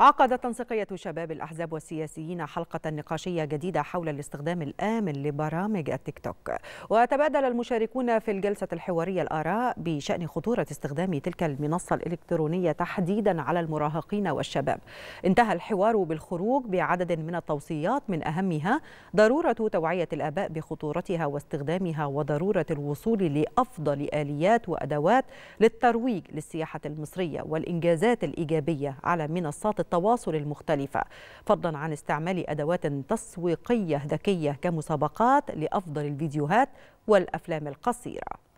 عقدت تنسيقية شباب الأحزاب والسياسيين حلقة نقاشية جديدة حول الاستخدام الآمن لبرامج التيك توك وتبادل المشاركون في الجلسة الحوارية الآراء بشأن خطورة استخدام تلك المنصة الإلكترونية تحديدا على المراهقين والشباب انتهى الحوار بالخروج بعدد من التوصيات من أهمها ضرورة توعية الآباء بخطورتها واستخدامها وضرورة الوصول لأفضل آليات وأدوات للترويج للسياحة المصرية والإنجازات الإيجابية على منصات التواصل المختلفة فضلا عن استعمال أدوات تسويقية ذكية كمسابقات لأفضل الفيديوهات والأفلام القصيرة